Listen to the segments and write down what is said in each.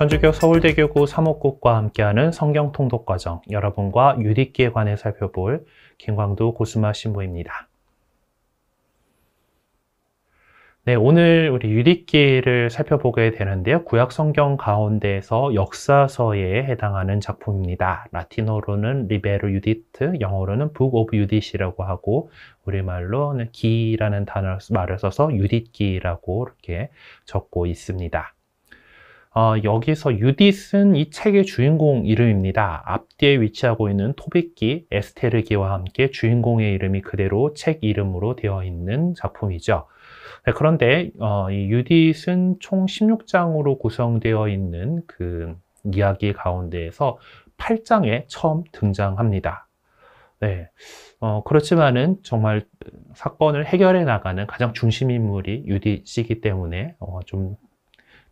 전주교 서울대교구 사목국과 함께하는 성경통독 과정 여러분과 유리기에 관해 살펴볼 김광두 고수마 신부입니다. 네, 오늘 우리 유리기를 살펴보게 되는데요. 구약 성경 가운데에서 역사서에 해당하는 작품입니다. 라틴어로는 리베르 유디트, 영어로는 북 오브 유디시라고 하고 우리말로는 기라는 단어 말을 써서 유리기라고 이렇게 적고 있습니다. 어, 여기서 유디스는 이 책의 주인공 이름입니다. 앞뒤에 위치하고 있는 토백끼 에스테르기와 함께 주인공의 이름이 그대로 책 이름으로 되어 있는 작품이죠. 네, 그런데 어, 이 유디스는 총 16장으로 구성되어 있는 그 이야기 가운데에서 8장에 처음 등장합니다. 네. 어, 그렇지만은 정말 사건을 해결해 나가는 가장 중심인물이 유디씨기 때문에 어, 좀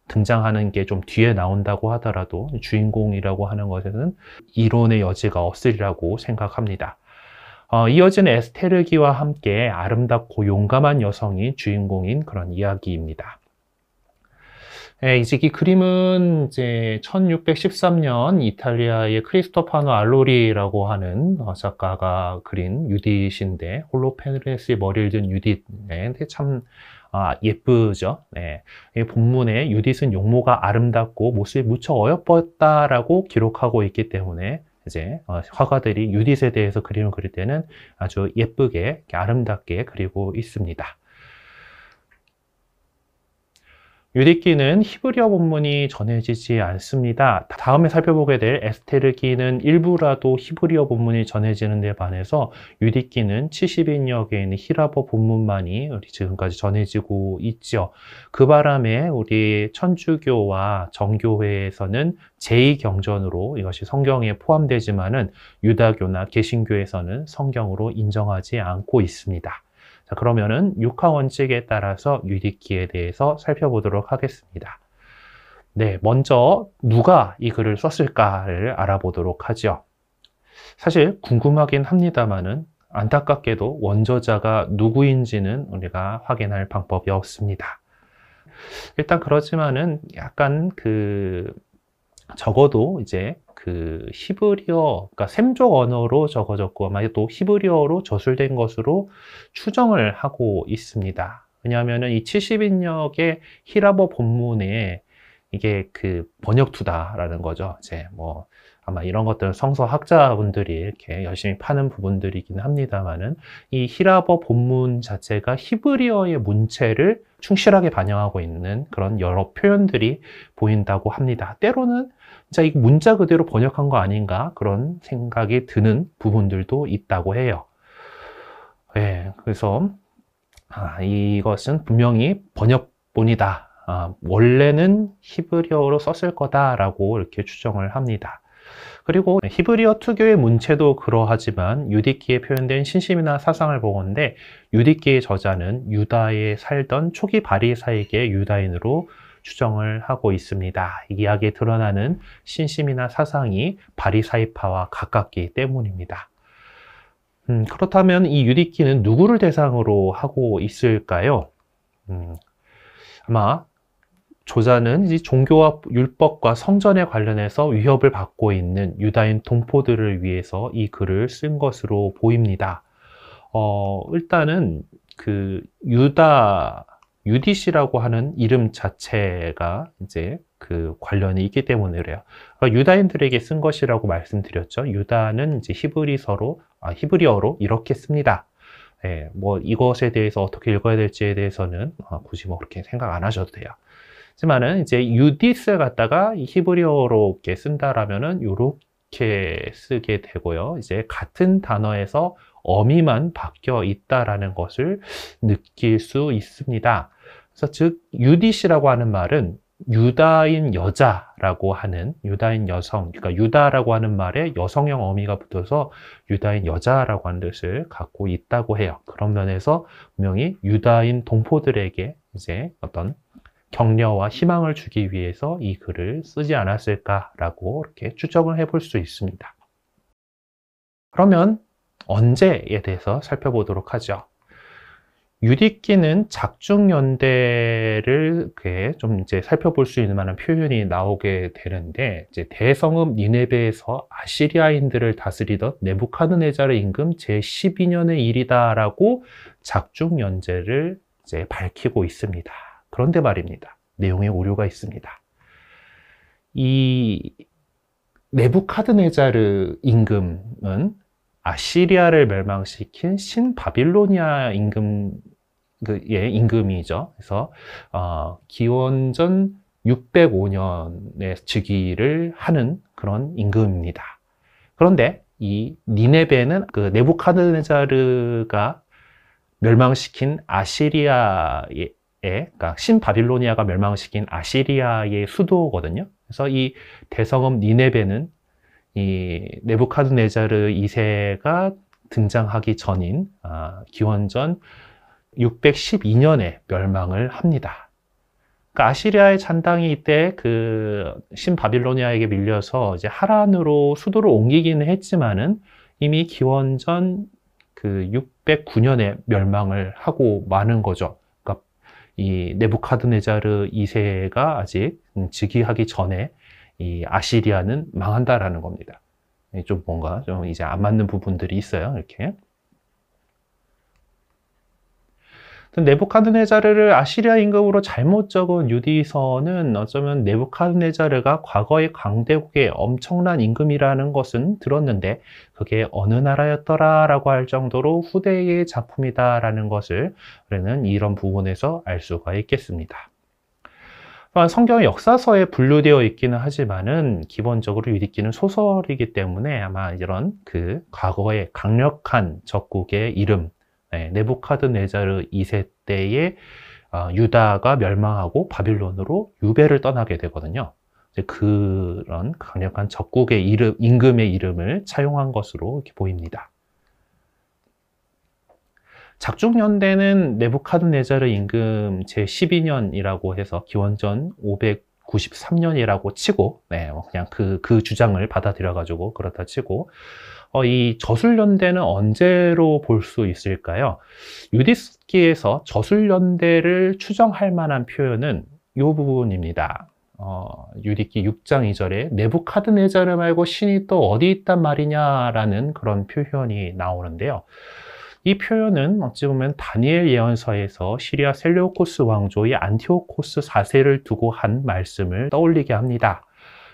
등장하는 게 좀 뒤에 나온다고 하더라도 주인공이라고 하는 것에는 이론의 여지가 없으리라고 생각합니다. 어, 이어지는 에스테르기와 함께 아름답고 용감한 여성이 주인공인 그런 이야기입니다. 예, 이제 이 그림은 이제 1613년 이탈리아의 크리스토파노 알로리라고 하는 어, 작가가 그린 유디신데 홀로페네스의 머리를 든 유디인데 참 아, 예쁘죠. 네. 본문에 유딧은 용모가 아름답고 모습이 무척 어여뻤다라고 기록하고 있기 때문에 이제 어, 화가들이 유딧에 대해서 그림을 그릴 때는 아주 예쁘게 아름답게 그리고 있습니다. 유디끼는 히브리어 본문이 전해지지 않습니다. 다음에 살펴보게 될 에스테르기는 일부라도 히브리어 본문이 전해지는 데 반해서 유디끼는 70인역에 있는 히라버 본문만이 우리 지금까지 전해지고 있죠. 그 바람에 우리 천주교와 정교회에서는 제2경전으로 이것이 성경에 포함되지만은 유다교나 개신교에서는 성경으로 인정하지 않고 있습니다. 자, 그러면은 육하 원칙에 따라서 유리기에 대해서 살펴보도록 하겠습니다. 네, 먼저 누가 이 글을 썼을까를 알아보도록 하죠. 사실 궁금하긴 합니다만은 안타깝게도 원저자가 누구인지는 우리가 확인할 방법이 없습니다. 일단 그렇지만은 약간 그 적어도 이제 그 히브리어, 그러니까 샘족 언어로 적어졌고 아마 또 히브리어로 저술된 것으로 추정을 하고 있습니다. 왜냐하면 이 70인역의 히라버 본문에 이게 그 번역투다라는 거죠. 이제 뭐 아마 이런 것들은 성서학자분들이 이렇게 열심히 파는 부분들이긴 합니다만은 이 히라버 본문 자체가 히브리어의 문체를 충실하게 반영하고 있는 그런 여러 표현들이 보인다고 합니다. 때로는 자, 이 문자 그대로 번역한 거 아닌가 그런 생각이 드는 부분들도 있다고 해요. 예, 그래서 아, 이것은 분명히 번역본이다. 아, 원래는 히브리어로 썼을 거다라고 이렇게 추정을 합니다. 그리고 히브리어 특유의 문체도 그러하지만 유디키에 표현된 신심이나 사상을 보건데 유디키의 저자는 유다에 살던 초기 바리사에게 유다인으로 추정을 하고 있습니다. 이야기에 드러나는 신심이나 사상이 바리사이파와 가깝기 때문입니다. 음, 그렇다면 이 유디키는 누구를 대상으로 하고 있을까요? 음, 아마 조자는 이제 종교와 율법과 성전에 관련해서 위협을 받고 있는 유다인 동포들을 위해서 이 글을 쓴 것으로 보입니다. 어, 일단은 그 유다 UDC라고 하는 이름 자체가 이제 그 관련이 있기 때문에 그래요. 그러니까 유다인들에게 쓴 것이라고 말씀드렸죠. 유다는 이제 히브리서로, 아, 히브리어로 이렇게 씁니다. 예, 뭐 이것에 대해서 어떻게 읽어야 될지에 대해서는 아, 굳이 뭐 그렇게 생각 안 하셔도 돼요. 하지만은 이제 유디스 갖다가 히브리어로 이렇게 쓴다라면은 이렇게 쓰게 되고요. 이제 같은 단어에서 어미만 바뀌어 있다라는 것을 느낄 수 있습니다. 그래서 즉 유디시라고 하는 말은 유다인 여자라고 하는 유다인 여성, 그러니까 유다라고 하는 말에 여성형 어미가 붙어서 유다인 여자라고 하는 뜻을 갖고 있다고 해요. 그런 면에서 분명히 유다인 동포들에게 이제 어떤 격려와 희망을 주기 위해서 이 글을 쓰지 않았을까라고 이렇게 추적을 해 볼 수 있습니다. 그러면 언제에 대해서 살펴보도록 하죠. 유리끼는 작중연대를 좀 이제 살펴볼 수 있는 만한 표현이 나오게 되는데 이제 대성읍 니네베에서 아시리아인들을 다스리던 네부카드네자르 임금 제12년의 일이다라고 작중연제를 이제 밝히고 있습니다. 그런데 말입니다. 내용에 오류가 있습니다. 이 네부카드네자르 임금은 아시리아를 멸망시킨 신바빌로니아 임금 그의 예, 임금이죠. 그래서 어, 기원전 605년에 즉위를 하는 그런 임금입니다. 그런데 이 니네베는 그 네부카드네자르가 멸망시킨 아시리아의 그러니까 신바빌로니아가 멸망시킨 아시리아의 수도거든요. 그래서 이 대성읍 니네베는 이 네부카드네자르 2세가 등장하기 전인 아, 기원전 612년에 멸망을 합니다. 그러니까 아시리아의 잔당이 이때 그 신바빌로니아에게 밀려서 이제 하란으로 수도를 옮기기는 했지만은 이미 기원전 그 609년에 멸망을 하고 마는 거죠. 그러니까 이 네부카드네자르 2세가 아직 음, 즉위하기 전에 이 아시리아는 망한다라는 겁니다. 좀 뭔가 좀 이제 안 맞는 부분들이 있어요. 이렇게. 네부카드네자르를 아시리아 임금으로 잘못 적은 유디서는 어쩌면 네부카드네자르가 과거의 광대국의 엄청난 임금이라는 것은 들었는데 그게 어느 나라였더라라고 할 정도로 후대의 작품이다라는 것을 우리는 이런 부분에서 알 수가 있겠습니다. 아, 성경 의 역사서에 분류되어 있기는 하지만은 기본적으로 유리기는 소설이기 때문에 아마 이런 그 과거의 강력한 적국의 이름 네, 네부카드네자르 2세 때의 어, 아, 유다가 멸망하고 바빌론으로 유배를 떠나게 되거든요. 그런 강력한 적국의 이름, 임금의 이름을 차용한 것으로 보입니다. 작중 연대는 네부카드네자르 임금 제12년이라고 해서 기원전 593년이라고 치고 네, 뭐 그냥 그, 그 주장을 받아들여 가지고 그렇다 치고 어, 이 저술연대는 언제로 볼 수 있을까요? 유디스키에서 저술연대를 추정할 만한 표현은 이 부분입니다. 어, 유디키 6장 2절에 네부카드네자르 말고 신이 또 어디 있단 말이냐라는 그런 표현이 나오는데요. 이 표현은 어찌 보면 다니엘 예언서에서 시리아 셀레오코스 왕조의 안티오코스 4세를 두고 한 말씀을 떠올리게 합니다.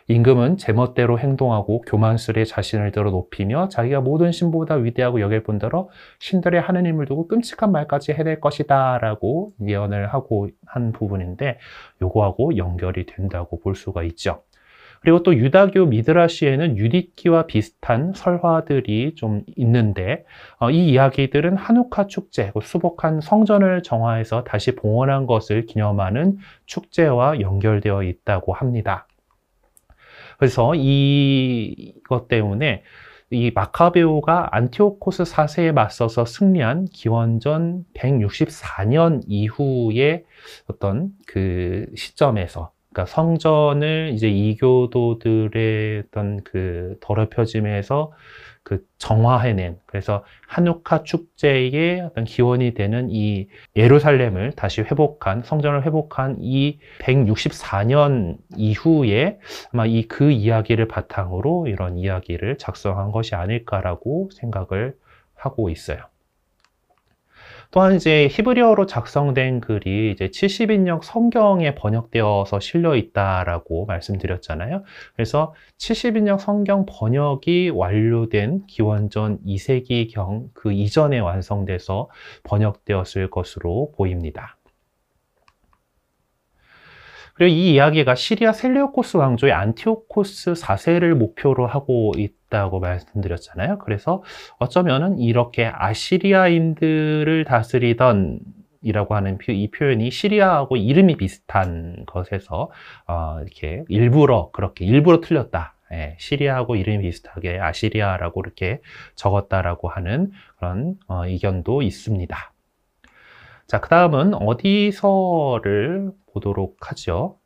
임금은 제멋대로 행동하고 교만스레 자신을 들어 높이며 자기가 모든 신보다 위대하고 여길 뿐더러 신들의 하느님을 두고 끔찍한 말까지 해낼 것이다 라고 예언을 하고 한 부분인데 요거하고 연결이 된다고 볼 수가 있죠. 그리고 또 유다교 미드라시에는 유디키와 비슷한 설화들이 좀 있는데 어, 이 이야기들은 한우카 축제, 수복한 성전을 정화해서 다시 봉헌한 것을 기념하는 축제와 연결되어 있다고 합니다. 그래서 이, 것 때문에 이 마카베오가 안티오코스 4세에 맞서서 승리한 기원전 164년 이후의 어떤 그 시점에서 그러니까 성전을 이제 이교도들의 어떤 그 더럽혀짐에서 그 정화해낸 그래서 한우카 축제의 어떤 기원이 되는 이 예루살렘을 다시 회복한 성전을 회복한 이 164년 이후에 아마 이 그 이야기를 바탕으로 이런 이야기를 작성한 것이 아닐까라고 생각을 하고 있어요. 또한 이제 히브리어로 작성된 글이 이제 70인역 성경에 번역되어서 실려 있다라고 말씀드렸잖아요. 그래서 70인역 성경 번역이 완료된 기원전 2세기경 그 이전에 완성돼서 번역되었을 것으로 보입니다. 그리고 이 이야기가 시리아 셀레오코스 왕조의 안티오코스 4세를 목표로 하고 있다고 말씀드렸잖아요. 그래서 어쩌면은 이렇게 아시리아인들을 다스리던 이라고 하는 이 표현이 시리아하고 이름이 비슷한 것에서 어, 이렇게 일부러 그렇게 일부러 틀렸다 예, 시리아하고 이름이 비슷하게 아시리아라고 이렇게 적었다라고 하는 그런 어, 의견도 있습니다. 자, 그 다음은 어디서를 보도록 하죠.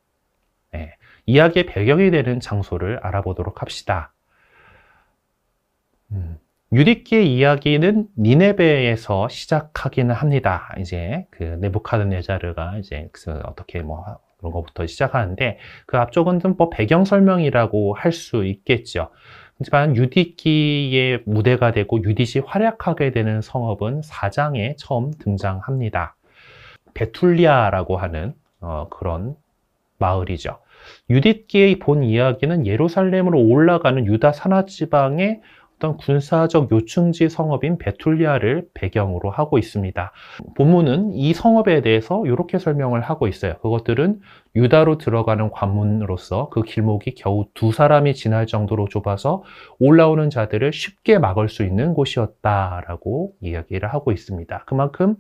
네, 이야기의 배경이 되는 장소를 알아보도록 합시다. 음, 유리키의 이야기는 니네베에서 시작하기는 합니다. 이제 그 네부카드네자르가 이제 그 어떻게 뭐 그런 것부터 시작하는데 그 앞쪽은 좀 뭐 배경 설명이라고 할 수 있겠죠. 하지만 유디키의 무대가 되고 유디시 활약하게 되는 성업은 4장에 처음 등장합니다. 베툴리아라고 하는 어, 그런 마을이죠. 유딧기의 본 이야기는 예루살렘으로 올라가는 유다 산하 지방의 어떤 군사적 요충지 성업인 베툴리아를 배경으로 하고 있습니다. 본문은 이성업에 대해서 이렇게 설명을 하고 있어요. 그것들은 유다로 들어가는 관문으로서 그 길목이 겨우 두 사람이 지날 정도로 좁아서 올라오는 자들을 쉽게 막을 수 있는 곳이었다라고 이야기를 하고 있습니다. 그만큼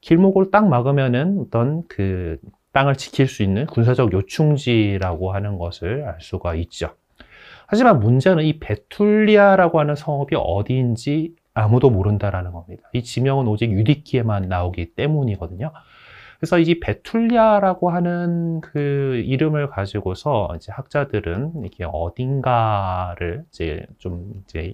길목을 딱 막으면은 어떤 그 땅을 지킬 수 있는 군사적 요충지라고 하는 것을 알 수가 있죠. 하지만 문제는 이 베툴리아라고 하는 성읍이 어디인지 아무도 모른다라는 겁니다. 이 지명은 오직 유디키에만 나오기 때문이거든요. 그래서 이 베툴리아라고 하는 그 이름을 가지고서 이제 학자들은 이게 어딘가를 이제 좀 이제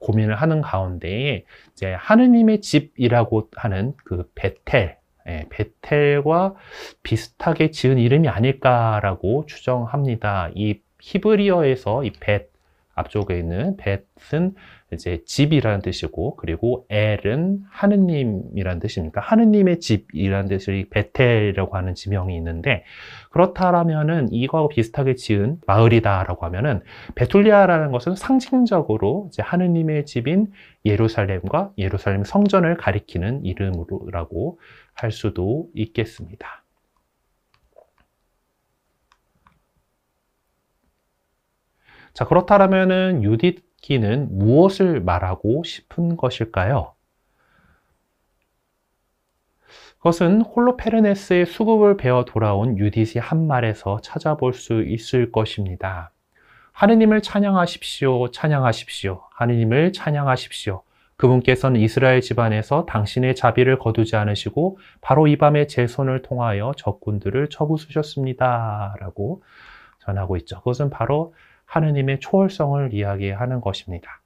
고민을 하는 가운데 이제 하느님의 집이라고 하는 그 베텔 예, 베텔과 비슷하게 지은 이름이 아닐까라고 추정합니다. 이 히브리어에서 이 벳, 앞쪽에 있는 벳은 이제 집이라는 뜻이고 그리고 엘은 하느님이라는 뜻이니까 하느님의 집이라는 뜻이 베텔이라고 하는 지명이 있는데 그렇다라면은 이거하고 비슷하게 지은 마을이다라고 하면은 베툴리아라는 것은 상징적으로 이제 하느님의 집인 예루살렘과 예루살렘 성전을 가리키는 이름으로라고 할 수도 있겠습니다. 자, 그렇다면 유디키는 무엇을 말하고 싶은 것일까요? 그것은 홀로페르네스의 수급을 배워 돌아온 유디시 한 말에서 찾아볼 수 있을 것입니다. 하느님을 찬양하십시오, 찬양하십시오, 하느님을 찬양하십시오. 그분께서는 이스라엘 집안에서 당신의 자비를 거두지 않으시고 바로 이 밤에 제 손을 통하여 적군들을 처부수셨습니다. 라고 전하고 있죠. 그것은 바로 하느님의 초월성을 이야기하는 것입니다.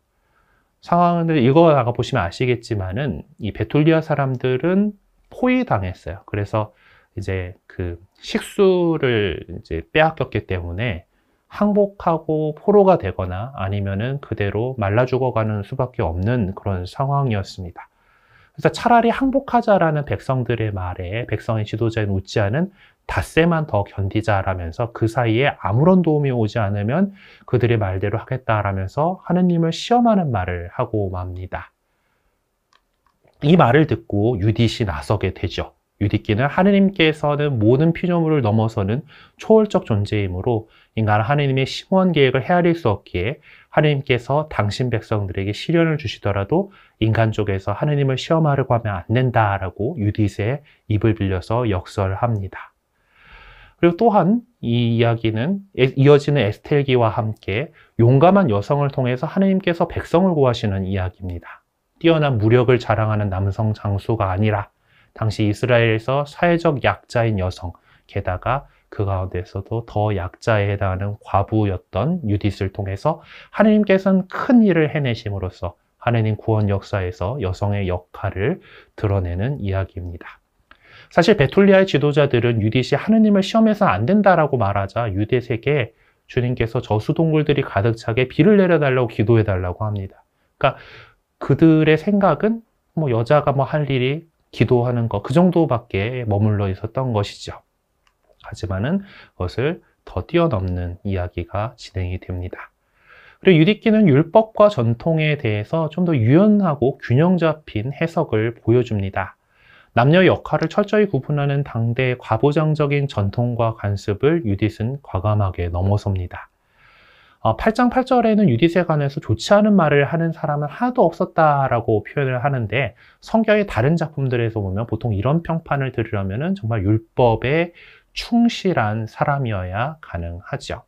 상황을 읽어 나가 보시면 아시겠지만은 이 베툴리아 사람들은 포위당했어요. 그래서 이제 그 식수를 이제 빼앗겼기 때문에 항복하고 포로가 되거나 아니면은 그대로 말라 죽어가는 수밖에 없는 그런 상황이었습니다. 그래서 차라리 항복하자라는 백성들의 말에 백성의 지도자인 우찌아는 닷새만 더 견디자라면서 그 사이에 아무런 도움이 오지 않으면 그들의 말대로 하겠다라면서 하느님을 시험하는 말을 하고 맙니다. 이 말을 듣고 유딧이 나서게 되죠. 유디끼는 하느님께서는 모든 피조물을 넘어서는 초월적 존재이므로 인간은 하느님의 심원 계획을 헤아릴 수 없기에 하느님께서 당신 백성들에게 시련을 주시더라도 인간 쪽에서 하느님을 시험하려고 하면 안 된다라고 유디의 입을 빌려서 역설합니다. 그리고 또한 이 이야기는 이어지는 에스텔기와 함께 용감한 여성을 통해서 하느님께서 백성을 구하시는 이야기입니다. 뛰어난 무력을 자랑하는 남성 장수가 아니라 당시 이스라엘에서 사회적 약자인 여성, 게다가 그 가운데서도 더 약자에 해당하는 과부였던 유디스를 통해서 하느님께서는 큰 일을 해내심으로써 하느님 구원 역사에서 여성의 역할을 드러내는 이야기입니다. 사실 베툴리아의 지도자들은 유디시 하느님을 시험해서 안 된다라고 말하자 유대세계 주님께서 저수동굴들이 가득 차게 비를 내려달라고 기도해달라고 합니다. 그러니까 그들의 생각은 뭐 여자가 뭐 할 일이 기도하는 것, 그 정도밖에 머물러 있었던 것이죠. 하지만은 그것을 더 뛰어넘는 이야기가 진행이 됩니다. 그리고 유디키는 율법과 전통에 대해서 좀 더 유연하고 균형 잡힌 해석을 보여줍니다. 남녀 역할을 철저히 구분하는 당대의 과보장적인 전통과 관습을 유딧은 과감하게 넘어섭니다. 8장 어, 8절에는 유디세 관해서 좋지 않은 말을 하는 사람은 하나도 없었다라고 표현을 하는데 성경의 다른 작품들에서 보면 보통 이런 평판을 들으려면 정말 율법에 충실한 사람이어야 가능하죠.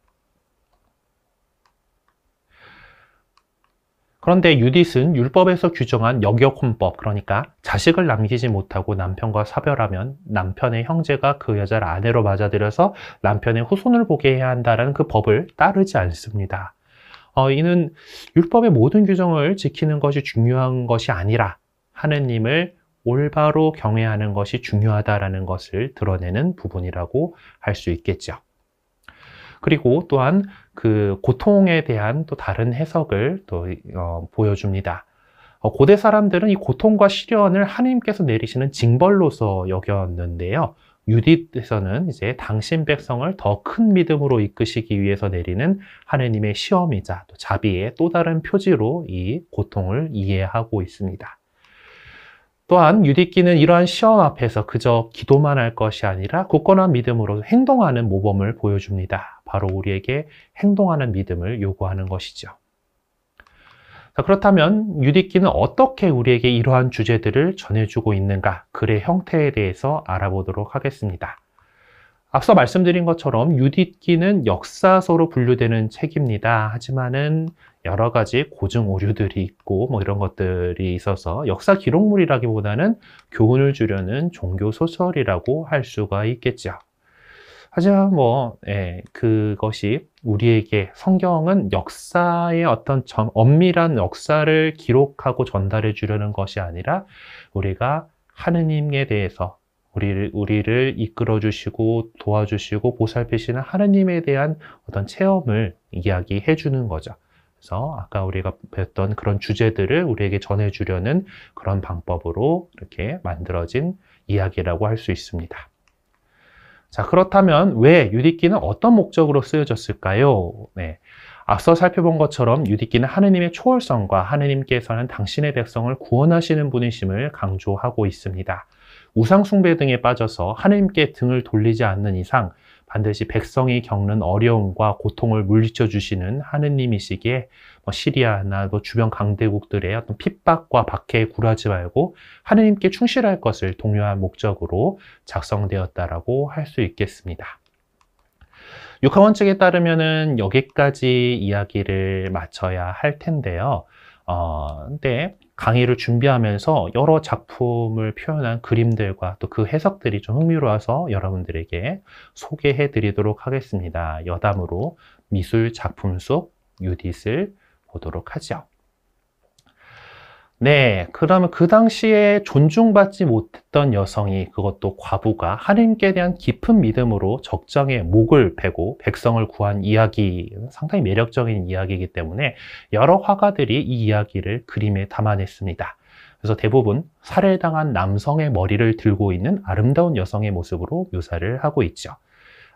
그런데 유딧은 율법에서 규정한 역역혼법 그러니까 자식을 남기지 못하고 남편과 사별하면 남편의 형제가 그 여자를 아내로 맞아들여서 남편의 후손을 보게 해야 한다는 그 법을 따르지 않습니다. 어, 이는 율법의 모든 규정을 지키는 것이 중요한 것이 아니라 하느님을 올바로 경외하는 것이 중요하다라는 것을 드러내는 부분이라고 할 수 있겠죠. 그리고 또한 그 고통에 대한 또 다른 해석을 또 어, 보여줍니다. 어, 고대 사람들은 이 고통과 시련을 하나님께서 내리시는 징벌로서 여겼는데요. 유디에서는 이제 당신 백성을 더 큰 믿음으로 이끄시기 위해서 내리는 하느님의 시험이자 또 자비의 또 다른 표지로 이 고통을 이해하고 있습니다. 또한 유디끼는 이러한 시험 앞에서 그저 기도만 할 것이 아니라 굳건한 믿음으로 행동하는 모범을 보여줍니다. 바로 우리에게 행동하는 믿음을 요구하는 것이죠. 그렇다면 유디끼는 어떻게 우리에게 이러한 주제들을 전해주고 있는가? 글의 형태에 대해서 알아보도록 하겠습니다. 앞서 말씀드린 것처럼 유디끼는 역사서로 분류되는 책입니다. 하지만은 여러 가지 고증 오류들이 있고 뭐 이런 것들이 있어서 역사 기록물이라기보다는 교훈을 주려는 종교 소설이라고 할 수가 있겠죠. 하지만 뭐 예, 그것이 우리에게 성경은 역사의 어떤 점, 엄밀한 역사를 기록하고 전달해 주려는 것이 아니라 우리가 하느님에 대해서 우리를, 우리를 이끌어 주시고 도와주시고 보살피시는 하느님에 대한 어떤 체험을 이야기해 주는 거죠. 그래서 아까 우리가 뵀던 그런 주제들을 우리에게 전해 주려는 그런 방법으로 이렇게 만들어진 이야기라고 할 수 있습니다. 자, 그렇다면 왜 유디끼는 어떤 목적으로 쓰여졌을까요? 네. 앞서 살펴본 것처럼 유디끼는 하느님의 초월성과 하느님께서는 당신의 백성을 구원하시는 분이심을 강조하고 있습니다. 우상숭배 등에 빠져서 하나님께 등을 돌리지 않는 이상 반드시 백성이 겪는 어려움과 고통을 물리쳐 주시는 하느님이시기에 뭐 시리아나 또 뭐 주변 강대국들의 어떤 핍박과 박해에 굴하지 말고 하느님께 충실할 것을 동요한 목적으로 작성되었다라고 할 수 있겠습니다. 육하원 측에 따르면은 여기까지 이야기를 마쳐야 할 텐데요. 어, 근데 강의를 준비하면서 여러 작품을 표현한 그림들과 또 그 해석들이 좀 흥미로워서 여러분들에게 소개해 드리도록 하겠습니다. 여담으로 미술 작품 속 유딧을 보도록 하죠. 네, 그러면 그 당시에 존중받지 못했던 여성이 그것도 과부가 하느님께 대한 깊은 믿음으로 적정에 목을 베고 백성을 구한 이야기, 상당히 매력적인 이야기이기 때문에 여러 화가들이 이 이야기를 그림에 담아냈습니다. 그래서 대부분 살해당한 남성의 머리를 들고 있는 아름다운 여성의 모습으로 묘사를 하고 있죠.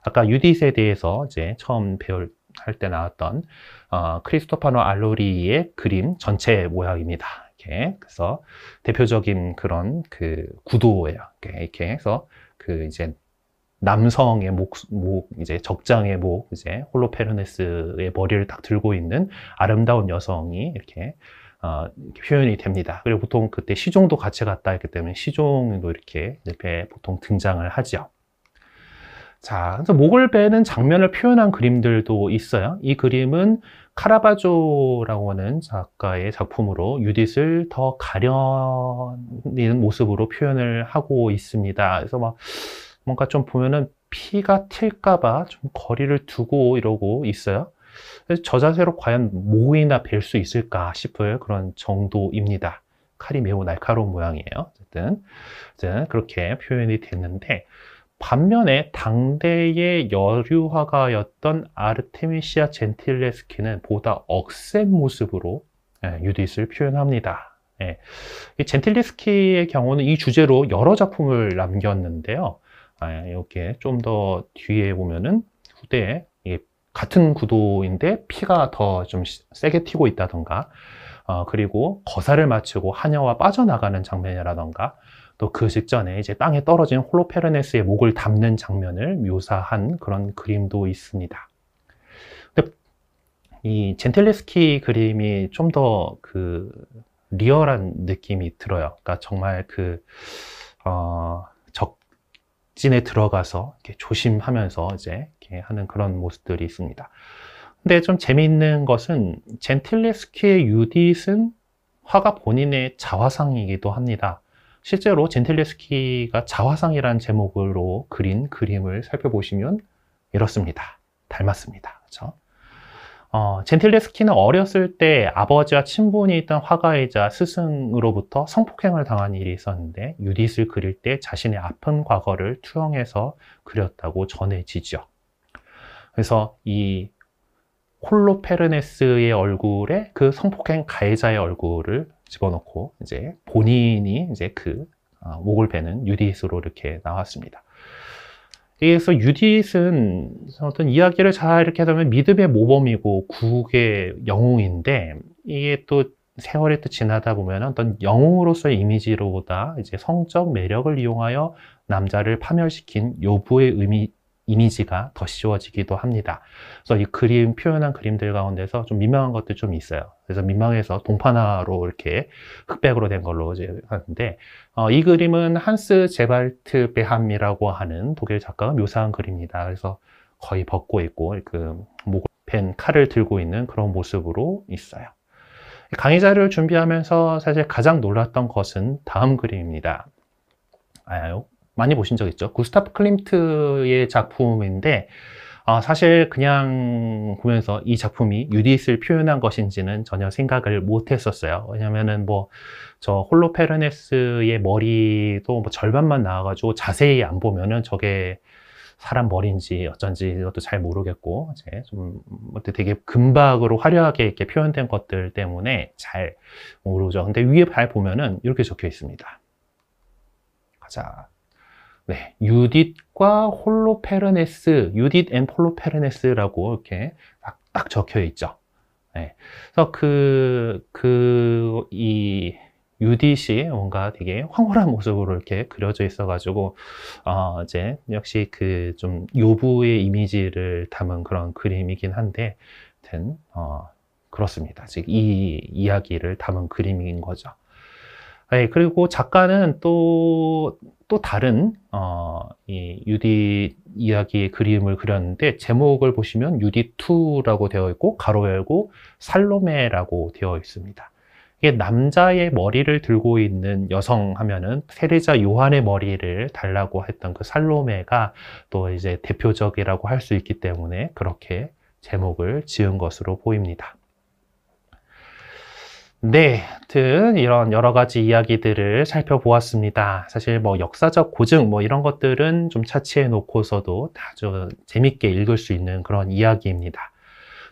아까 유디스에 대해서 이제 처음 배울 할 때 나왔던 어, 크리스토파노 알로리의 그림 전체 모양입니다. 이렇게 그래서 대표적인 그런 그 구도예요. 이렇게, 해서 그 이제 남성의 목, 목 이제 적장의 목 이제 홀로페르네스의 머리를 딱 들고 있는 아름다운 여성이 이렇게 어, 표현이 됩니다. 그리고 보통 그때 시종도 같이 갔다 했기 때문에 시종도 이렇게 옆에 보통 등장을 하죠. 자, 그래서 목을 베는 장면을 표현한 그림들도 있어요. 이 그림은 카라바조라고 하는 작가의 작품으로 유딧을 더 가려는 모습으로 표현을 하고 있습니다. 그래서 막 뭔가 좀 보면은 피가 튈까봐 좀 거리를 두고 이러고 있어요. 저 자세로 과연 모이나 뵐 수 있을까 싶을 그런 정도입니다. 칼이 매우 날카로운 모양이에요. 어쨌든, 어쨌든 그렇게 표현이 됐는데 반면에 당대의 여류화가였던 아르테미시아 젠틸레스키는 보다 억센 모습으로 예, 유디스를 표현합니다. 예. 젠틸레스키의 경우는 이 주제로 여러 작품을 남겼는데요. 아, 이렇게 좀 더 뒤에 보면은 후대에 같은 구도인데 피가 더 좀 세게 튀고 있다던가 어, 그리고 거사를 마치고 한여와 빠져나가는 장면이라던가 또그 직전에 이제 땅에 떨어진 홀로페르네스의 목을 담는 장면을 묘사한 그런 그림도 있습니다. 이 젠텔레스키 그림이 좀 더 그 리얼한 느낌이 들어요. 그러니까 정말 그 어, 적진에 들어가서 조심하면서 이제 하는 그런 모습들이 있습니다. 근데 좀 재미있는 것은 젠틸레스키의 유닛은 화가 본인의 자화상이기도 합니다. 실제로 젠텔레스키가 자화상이라는 제목으로 그린 그림을 살펴보시면 이렇습니다. 닮았습니다. 그렇죠? 어, 젠틸레스키는 어렸을 때 아버지와 친분이 있던 화가이자 스승으로부터 성폭행을 당한 일이 있었는데 유닛을 그릴 때 자신의 아픈 과거를 투영해서 그렸다고 전해지죠. 그래서 이 홀로페르네스의 얼굴에 그 성폭행 가해자의 얼굴을 집어넣고 이제 본인이 이제 그 어, 목을 베는 유디스로 이렇게 나왔습니다. 그래서 유디스는 어떤 이야기를 잘 이렇게 하면 믿음의 모범이고 국의 영웅인데 이게 또 세월이 또 지나다 보면 어떤 영웅으로서의 이미지로보다 이제 성적 매력을 이용하여 남자를 파멸시킨 요부의 의미, 이미지가 더 씌워지기도 합니다. 그래서 이 그림 표현한 그림들 가운데서 좀미묘한 것도 좀 있어요. 그래서 민망해서 동파나로 이렇게 흑백으로 된 걸로 이제 하는데 어, 이 그림은 한스 제발트 베함이라고 하는 독일 작가가 묘사한 그림입니다. 그래서 거의 벗고 있고 그 목을 펜 칼을 들고 있는 그런 모습으로 있어요. 강의자를 료 준비하면서 사실 가장 놀랐던 것은 다음 그림입니다. 아요 많이 보신 적 있죠? 구스타프 클림트의 작품인데 아, 사실 그냥 보면서 이 작품이 유디스를 표현한 것인지는 전혀 생각을 못 했었어요. 왜냐면은 뭐, 저 홀로페르네스의 머리도 뭐 절반만 나와가지고 자세히 안 보면은 저게 사람 머리인지 어쩐지 이것도 잘 모르겠고, 이제 좀, 되게 금박으로 화려하게 이렇게 표현된 것들 때문에 잘 모르죠. 근데 위에 잘 보면은 이렇게 적혀 있습니다. 가자. 네, 유딧과 홀로페르네스, 유딧 앤 홀로페르네스라고 이렇게 딱, 딱 적혀 있죠. 네, 그래서 그, 그, 이, 유딧이 뭔가 되게 황홀한 모습으로 이렇게 그려져 있어가지고, 어, 이제 역시 그 좀 요부의 이미지를 담은 그런 그림이긴 한데, 된, 어, 그렇습니다. 즉, 이 이야기를 담은 그림인 거죠. 네, 그리고 작가는 또, 또 다른, 어, 이 유디 이야기의 그림을 그렸는데, 제목을 보시면 유디2라고 되어 있고, 가로 열고, 살로메라고 되어 있습니다. 이게 남자의 머리를 들고 있는 여성 하면은 세례자 요한의 머리를 달라고 했던 그 살로메가 또 이제 대표적이라고 할 수 있기 때문에 그렇게 제목을 지은 것으로 보입니다. 네, 하여튼 이런 여러 가지 이야기들을 살펴보았습니다. 사실 뭐 역사적 고증 뭐 이런 것들은 좀 차치해 놓고서도 아주 재밌게 읽을 수 있는 그런 이야기입니다.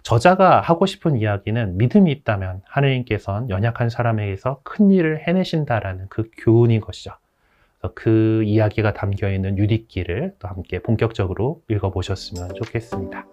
저자가 하고 싶은 이야기는 믿음이 있다면 하느님께서는 연약한 사람에게서 큰 일을 해내신다라는 그 교훈인 것이죠. 그 이야기가 담겨 있는 유리끼를 또 함께 본격적으로 읽어보셨으면 좋겠습니다.